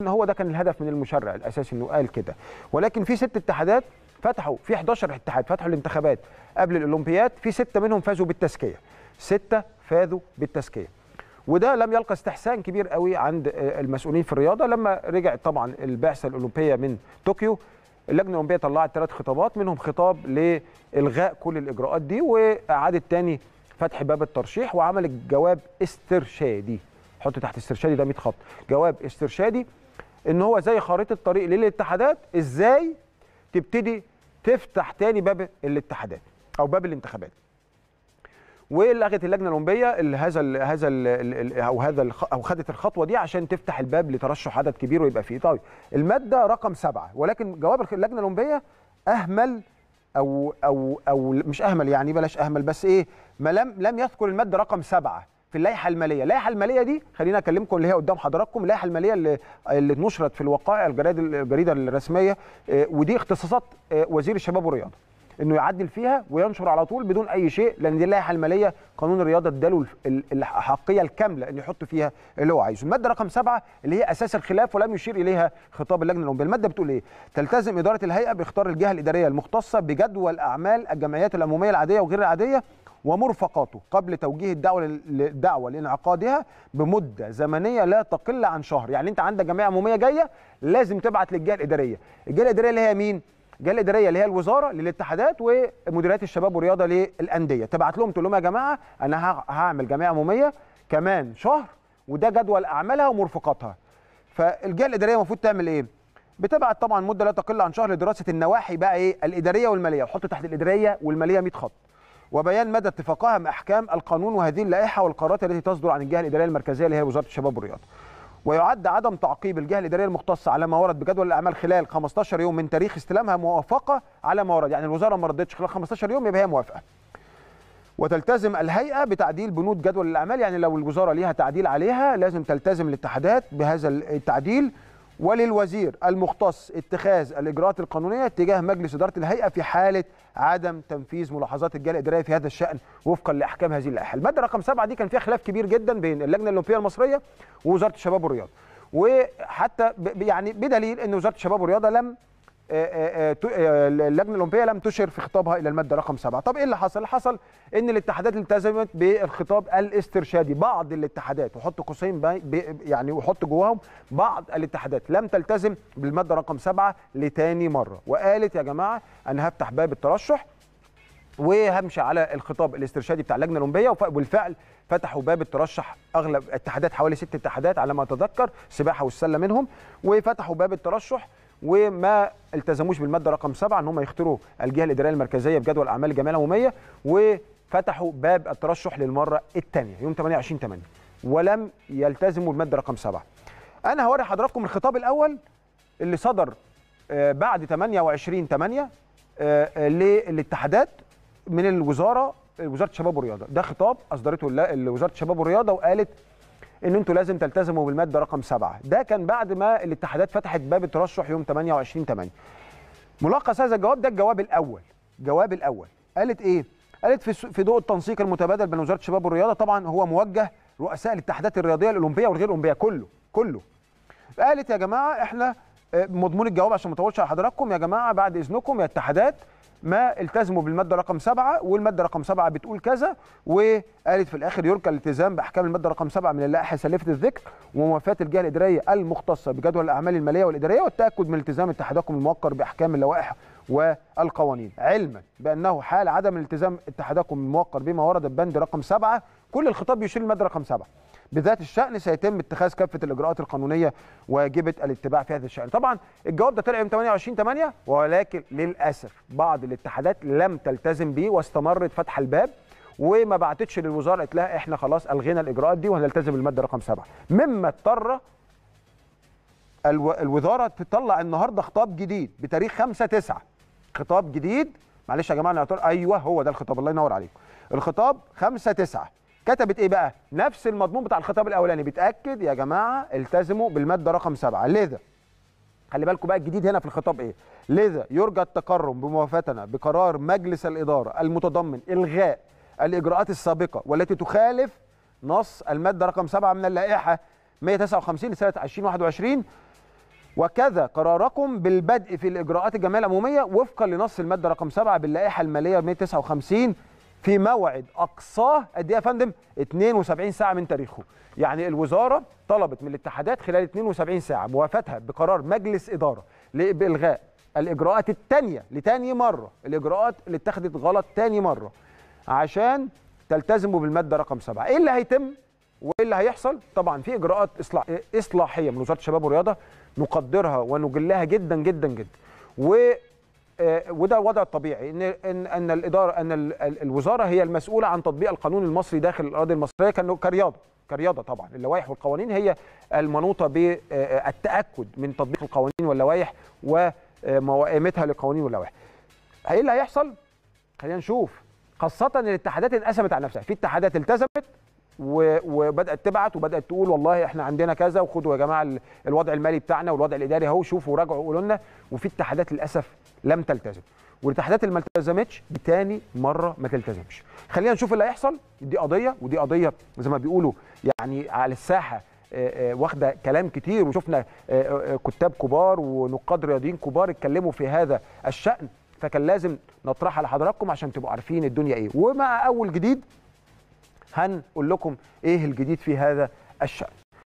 ان هو ده كان الهدف من المشرع الاساسي انه قال كده ولكن في ست اتحادات فتحوا في 11 اتحاد فتحوا الانتخابات قبل الاولمبياد في سته منهم فازوا بالتزكيه سته فازوا بالتزكيه وده لم يلقى استحسان كبير قوي عند آه، المسؤولين في الرياضه لما رجعت طبعا البعثه الاولمبيه من طوكيو اللجنه الاولمبيه طلعت ثلاث خطابات منهم خطاب لالغاء كل الاجراءات دي واعاده تاني فتح باب الترشيح وعملت جواب استرشادي حط تحت استرشادي ده 100 خط جواب استرشادي ان هو زي خريطه طريق للاتحادات ازاي تبتدي تفتح تاني باب الاتحادات او باب الانتخابات ولغت اللجنه الاولمبيه هذا الـ هذا الـ او هذا او خدت الخطوه دي عشان تفتح الباب لترشح عدد كبير ويبقى فيه طيب الماده رقم سبعة ولكن جواب اللجنه الاولمبيه اهمل او او او مش اهمل يعني بلاش اهمل بس ايه ما لم لم يذكر الماده رقم سبعة في اللائحه الماليه، اللائحه الماليه دي خلينا اكلمكم اللي هي قدام حضراتكم، اللائحه الماليه اللي اللي نشرت في الوقائع الجرائد الجريده الرسميه آه، ودي اختصاصات آه، وزير الشباب والرياضه. انه يعدل فيها وينشر على طول بدون اي شيء لان دي اللائحه الماليه قانون الرياضه اداله الاحقيه الكامله ان يحط فيها اللي هو عايزه. الماده رقم سبعه اللي هي اساس الخلاف ولم يشير اليها خطاب اللجنه الاولمبيه، الماده بتقول ايه؟ تلتزم اداره الهيئه باختار الجهه الاداريه المختصه بجدول اعمال الجمعيات العموميه العاديه وغير العاديه ومرفقاته قبل توجيه الدعوه للدعوه لانعقادها بمده زمنيه لا تقل عن شهر يعني انت عندك جمعيه عموميه جايه لازم تبعت للجهه الاداريه الجهه الاداريه اللي هي مين الجهه الاداريه اللي هي الوزاره للاتحادات ومديريات الشباب والرياضه للانديه تبعت لهم تقول لهم يا جماعه انا هعمل جمعيه عموميه كمان شهر وده جدول اعمالها ومرفقاتها فالجهه الاداريه المفروض تعمل ايه بتبعت طبعا مده لا تقل عن شهر لدراسه النواحي بقى ايه الاداريه والماليه وحط تحت الاداريه والماليه 100 خط وبيان مدى اتفاقها مع احكام القانون وهذه اللائحه والقرارات التي تصدر عن الجهه الاداريه المركزيه اللي هي وزاره الشباب والرياضه. ويعد عدم تعقيب الجهه الاداريه المختصه على ما ورد بجدول الاعمال خلال 15 يوم من تاريخ استلامها موافقه على ما ورد، يعني الوزاره ما ردتش خلال 15 يوم يبقى هي موافقه. وتلتزم الهيئه بتعديل بنود جدول الاعمال يعني لو الوزاره ليها تعديل عليها لازم تلتزم الاتحادات بهذا التعديل وللوزير المختص اتخاذ الاجراءات القانونيه تجاه مجلس اداره الهيئه في حاله عدم تنفيذ ملاحظات الجهه الاداريه في هذا الشان وفقا لاحكام هذه اللائحه. الماده رقم سبعه دي كان فيها خلاف كبير جدا بين اللجنه الاولمبيه المصريه ووزاره الشباب والرياضه. وحتى يعني, يعني بدليل ان وزاره الشباب والرياضه لم آه، آه، آه، اللجنه الاولمبيه لم تشر في خطابها الى الماده رقم 7 طب ايه اللي حصل حصل ان الاتحادات التزمت بالخطاب الاسترشادي بعض الاتحادات وحط قوسين يعني وحط جواهم بعض الاتحادات لم تلتزم بالماده رقم 7 لتاني مره وقالت يا جماعه انا هفتح باب الترشح وهمشي على الخطاب الاسترشادي بتاع اللجنه الاولمبيه وبالفعل فتحوا باب الترشح اغلب اتحادات حوالي ست اتحادات على ما اتذكر سباحه والسله منهم وفتحوا باب الترشح وما التزموش بالماده رقم 7 ان هم يختاروا الجهه الاداريه المركزيه بجدول اعمال الجمعيه العموميه وفتحوا باب الترشح للمره الثانيه يوم 28 8 ولم يلتزموا بالماده رقم 7 انا هوري حضراتكم الخطاب الاول اللي صدر آه، بعد 28 8 آه، آه، للاتحادات من الوزاره وزاره الشباب والرياضه ده خطاب اصدرته وزاره الشباب والرياضه وقالت ان انتوا لازم تلتزموا بالماده رقم سبعه ده كان بعد ما الاتحادات فتحت باب الترشح يوم 28 8 ملخص هذا الجواب ده الجواب الاول الجواب الاول قالت ايه قالت في في ضوء التنسيق المتبادل بين وزاره الشباب والرياضه طبعا هو موجه رؤساء الاتحادات الرياضيه الاولمبيه والغير الاولمبيه كله كله قالت يا جماعه احنا آه، مضمون الجواب عشان ما اطولش على حضراتكم يا جماعه بعد اذنكم يا اتحادات ما التزموا بالماده رقم سبعه والماده رقم سبعه بتقول كذا وقالت في الاخر يركى الالتزام باحكام الماده رقم سبعه من اللائحه سلفه الذكر وموافاه الجهه الاداريه المختصه بجدول الاعمال الماليه والاداريه والتاكد من التزام اتحادكم الموقر باحكام اللوائح والقوانين علما بانه حال عدم التزام اتحادكم الموقر بما ورد ببند رقم سبعه كل الخطاب بيشير الماده رقم سبعه بذات الشأن سيتم اتخاذ كافة الإجراءات القانونية واجبة الاتباع في هذا الشأن طبعا الجواب ده طلع يوم 28 8 ولكن للأسف بعض الاتحادات لم تلتزم به واستمرت فتح الباب وما بعتتش للوزاره قالت لها احنا خلاص الغينا الاجراءات دي وهنلتزم بالماده رقم 7 مما اضطر الوزاره تطلع النهارده خطاب جديد بتاريخ 5 9 خطاب جديد معلش يا جماعه انا ايوه هو ده الخطاب الله ينور عليكم الخطاب 5 9 كتبت ايه بقى نفس المضمون بتاع الخطاب الاولاني بتاكد يا جماعه التزموا بالماده رقم سبعة لذا خلي بالكم بقى الجديد هنا في الخطاب ايه لذا يرجى التكرم بموافاتنا بقرار مجلس الاداره المتضمن الغاء الاجراءات السابقه والتي تخالف نص الماده رقم 7 من اللائحه 159 لسنه 2021 وكذا قراركم بالبدء في الاجراءات الجمعيه العموميه وفقا لنص الماده رقم 7 باللائحه الماليه 159 في موعد اقصاه قد ايه يا فندم 72 ساعه من تاريخه يعني الوزاره طلبت من الاتحادات خلال 72 ساعه موافاتها بقرار مجلس اداره لالغاء الاجراءات الثانيه لتاني مره الاجراءات اللي اتخذت غلط تاني مره عشان تلتزموا بالماده رقم 7 ايه اللي هيتم وايه اللي هيحصل طبعا في اجراءات إصلاح اصلاحيه من وزاره الشباب والرياضه نقدرها ونجلها جدا جدا جدا و آه، وده الوضع الطبيعي ان ان ان الاداره ان الوزاره هي المسؤوله عن تطبيق القانون المصري داخل الاراضي المصريه كانه كرياضه كرياضه طبعا اللوائح والقوانين هي المنوطه بالتاكد آه، من تطبيق القوانين واللوائح وموائمتها للقوانين واللوائح. ايه اللي هيحصل؟ خلينا نشوف خاصه الاتحادات انقسمت على نفسها في اتحادات التزمت وبدات تبعت وبدات تقول والله احنا عندنا كذا وخدوا يا جماعه الوضع المالي بتاعنا والوضع الاداري اهو شوفوا راجعوا قولوا لنا وفي اتحادات للاسف لم تلتزم والاتحادات اللي ما التزمتش تاني مره ما تلتزمش خلينا نشوف اللي هيحصل دي قضيه ودي قضيه زي ما بيقولوا يعني على الساحه آه، آه، واخده كلام كتير وشفنا آه، كتاب كبار ونقاد رياضيين كبار اتكلموا في هذا الشأن فكان لازم نطرحها لحضراتكم عشان تبقوا عارفين الدنيا ايه ومع اول جديد هنقول لكم ايه الجديد في هذا الشأن